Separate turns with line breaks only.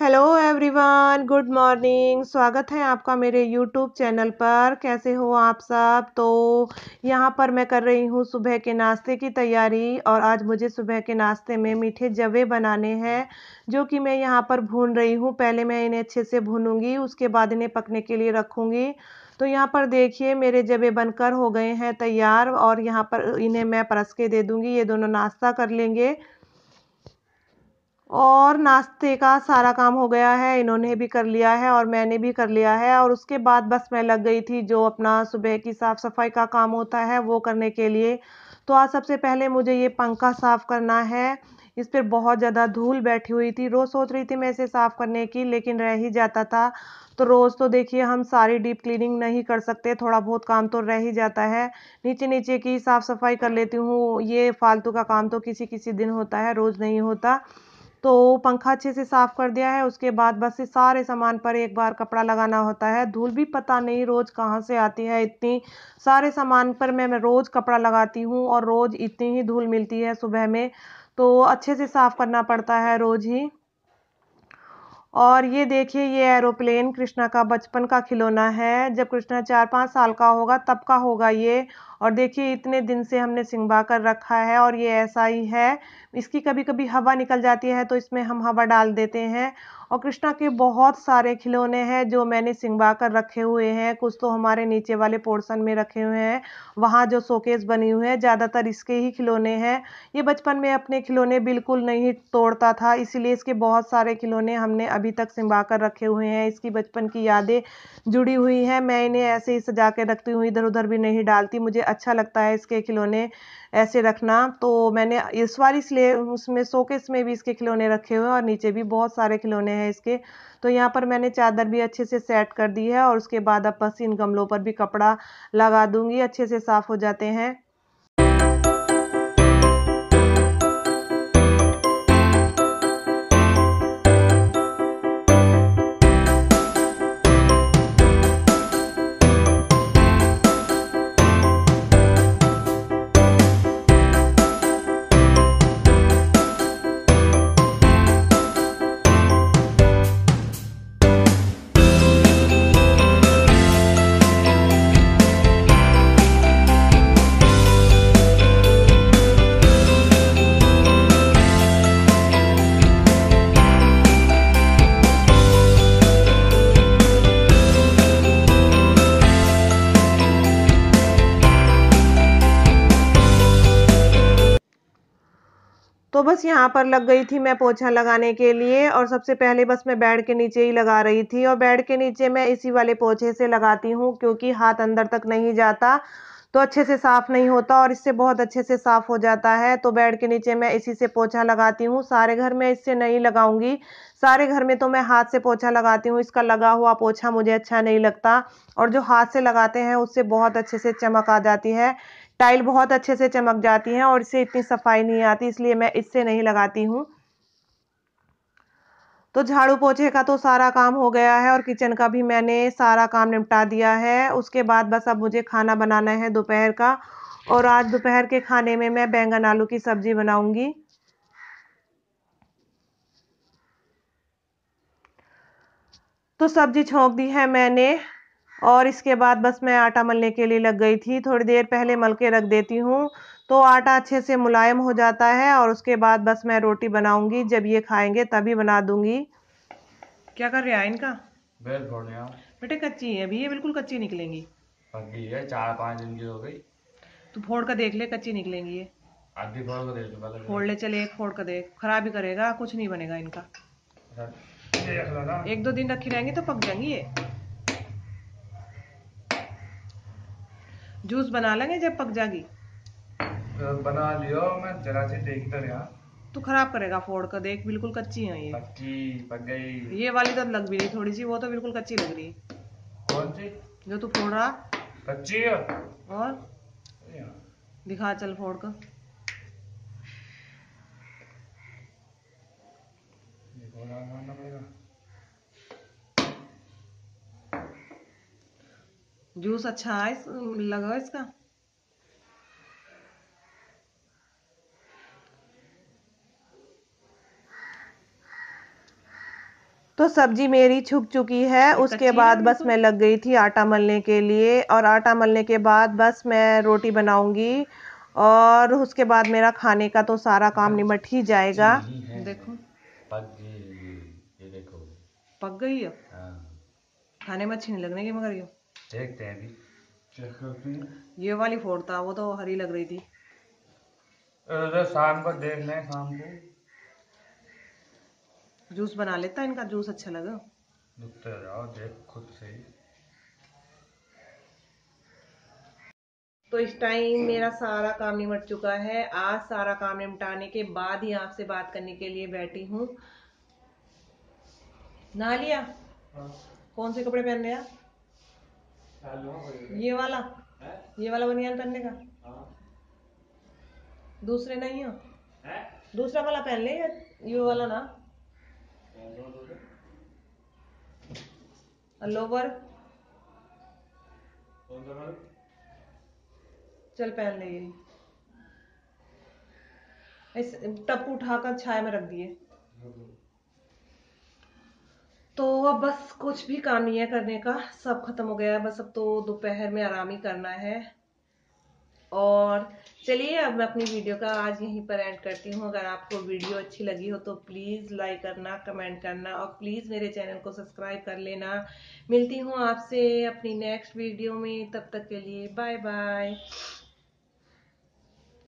Hello everyone good morning स्वागत है आपका मेरे यूट्यूब चैनल पर कैसे हो आप सब तो यहाँ पर मैं कर रही हूँ सुबह के नाश्ते की तैयारी और आज मुझे सुबह के नाश्ते में मीठे जवे बनाने हैं जो कि मैं यहाँ पर भून रही हूँ पहले मैं इन्हें अच्छे से भूनूंगी उसके बाद इन्हें पकने के लिए रखूँगी तो यहाँ पर देखिए मेरे जबे बनकर हो गए हैं तैयार और यहाँ पर इन्हें मैं परस के दे दूँगी ये दोनों नाश्ता कर लेंगे और नाश्ते का सारा काम हो गया है इन्होंने भी कर लिया है और मैंने भी कर लिया है और उसके बाद बस मैं लग गई थी जो अपना सुबह की साफ़ सफाई का काम होता है वो करने के लिए तो आज सबसे पहले मुझे ये पंखा साफ़ करना है इस पर बहुत ज़्यादा धूल बैठी हुई थी रोज़ सोच रही थी मैं इसे साफ़ करने की लेकिन रह ही जाता था तो रोज़ तो देखिए हम सारी डीप क्लीनिंग नहीं कर सकते थोड़ा बहुत काम तो रह ही जाता है नीचे नीचे की साफ़ सफाई कर लेती हूँ ये फालतू का काम तो किसी किसी दिन होता है रोज़ नहीं होता तो पंखा अच्छे से साफ़ कर दिया है उसके बाद बस ये सारे सामान पर एक बार कपड़ा लगाना होता है धूल भी पता नहीं रोज़ कहाँ से आती है इतनी सारे सामान पर मैं मैं रोज़ कपड़ा लगाती हूँ और रोज़ इतनी ही धूल मिलती है सुबह में तो अच्छे से साफ़ करना पड़ता है रोज़ ही और ये देखिए ये एरोप्लेन कृष्णा का बचपन का खिलौना है जब कृष्णा चार पाँच साल का होगा तब का होगा ये और देखिए इतने दिन से हमने सिंगवा कर रखा है और ये ऐसा ही है इसकी कभी कभी हवा निकल जाती है तो इसमें हम हवा डाल देते हैं और कृष्णा के बहुत सारे खिलौने हैं जो मैंने सिंगवा कर रखे हुए हैं कुछ तो हमारे नीचे वाले पोर्शन में रखे हुए हैं वहाँ जो शोकेस बनी हुए हैं ज़्यादातर इसके ही खिलौने हैं ये बचपन में अपने खिलौने बिल्कुल नहीं तोड़ता था इसीलिए इसके बहुत सारे खिलौने हमने अभी तक सिंगवा कर रखे हुए हैं इसकी बचपन की यादें जुड़ी हुई हैं मैं इन्हें ऐसे ही सजा के रखती हूँ इधर उधर भी नहीं डालती मुझे अच्छा लगता है इसके खिलौने ऐसे रखना तो मैंने इस बार इसलिए उसमें सोकेस में भी इसके खिलौने रखे हुए हैं और नीचे भी बहुत सारे खिलौने हैं इसके तो यहाँ पर मैंने चादर भी अच्छे से सेट कर दी है और उसके बाद अब बस इन गमलों पर भी कपड़ा लगा दूँगी अच्छे से साफ़ हो जाते हैं तो बस यहाँ पर लग गई थी मैं पोछा लगाने के लिए और सबसे पहले बस मैं बेड के नीचे ही लगा रही थी और बेड के नीचे मैं इसी वाले पोछे से लगाती हूँ क्योंकि हाथ अंदर तक नहीं जाता तो अच्छे से साफ़ नहीं होता और इससे बहुत अच्छे से साफ़ हो जाता है तो बेड के नीचे मैं इसी से पोछा लगाती हूँ सारे घर में इससे नहीं लगाऊंगी सारे घर में तो मैं हाथ से पोछा लगाती हूँ इसका लगा हुआ पोछा मुझे अच्छा नहीं लगता और जो हाथ से लगाते हैं उससे बहुत अच्छे से चमक आ जाती है टाइल बहुत अच्छे से चमक जाती हैं और इससे इतनी सफाई नहीं आती इसलिए मैं इससे नहीं लगाती हूँ तो झाड़ू पोछे का तो सारा काम हो गया है और किचन का भी मैंने सारा काम निपटा दिया है उसके बाद बस अब मुझे खाना बनाना है दोपहर का और आज दोपहर के खाने में मैं बैंगन आलू की सब्ज़ी बनाऊंगी तो सब्ज़ी छोंक दी है मैंने और इसके बाद बस मैं आटा मलने के लिए लग गई थी थोड़ी देर पहले मल के रख देती हूँ तो आटा अच्छे से मुलायम हो जाता है और उसके बाद बस मैं रोटी बनाऊंगी जब ये खाएंगे तभी बना दूंगी क्या कर रहे हैं इनका बेटे कच्ची है अभी ये बिल्कुल कच्ची निकलेंगी पकी है चार पाँच दिन की हो गई तू फोड़ कर देख ले कच्ची निकलेंगी ये अभी फोड़ कर देख फोड़ ले चले एक फोड़ कर देख खराब ही करेगा कुछ नहीं बनेगा इनका अच्छा। एक दो दिन रखी रहेंगी तो पक जाएंगी ये जूस बना लेंगे जब पक जाएगी बना लियो मैं जरा से देखता रहा तू तो खराब करेगा फोड़ कर देख बिल्कुल कच्ची है ये कच्ची पक गई ये वाली तो लग भी रही थोड़ी सी वो तो बिल्कुल कच्ची लग रही कौन सी जो तू फोड़ रहा कच्ची है और दिखा चल फोड़ कर देखो ना ना पड़ेगा जूस अच्छा है लगा इसका तो सब्जी मेरी छुक चुकी है उसके बाद बस तो- मैं लग गई थी आटा मलने के लिए और आटा मलने के बाद बस मैं रोटी बनाऊंगी और उसके बाद मेरा खाने का तो सारा काम निमट ही जाएगा देखो पक गई ये देखो पक गई है हाँ। खाने में अच्छी नहीं लगने की मगर ये देखते हैं अभी ये वाली फोड़ था वो तो हरी लग रही थी तो शाम को देख लें शाम को जूस बना लेता है इनका जूस अच्छा लगा दुखते जाओ देख खुद सही तो इस टाइम मेरा सारा काम निमट चुका है आज सारा काम निमटाने के बाद ही आपसे बात करने के लिए बैठी हूँ नहा लिया हाँ। कौन से कपड़े पहन लिया आप ये वाला है? ये वाला बनियान पहनने का हाँ। दूसरे नहीं हो है? दूसरा वाला पहन ले ये वाला ना लोवर चल पहन ले इस टप उठाकर छाया में रख दिए हाँ, अब बस कुछ भी काम नहीं है करने का सब खत्म हो गया है बस अब तो दोपहर में आराम ही करना है और चलिए अब मैं अपनी वीडियो का आज यहीं पर एंड करती हूँ अगर आपको वीडियो अच्छी लगी हो तो प्लीज़ लाइक करना कमेंट करना और प्लीज़ मेरे चैनल को सब्सक्राइब कर लेना मिलती हूँ आपसे अपनी नेक्स्ट वीडियो में तब तक के लिए बाय बाय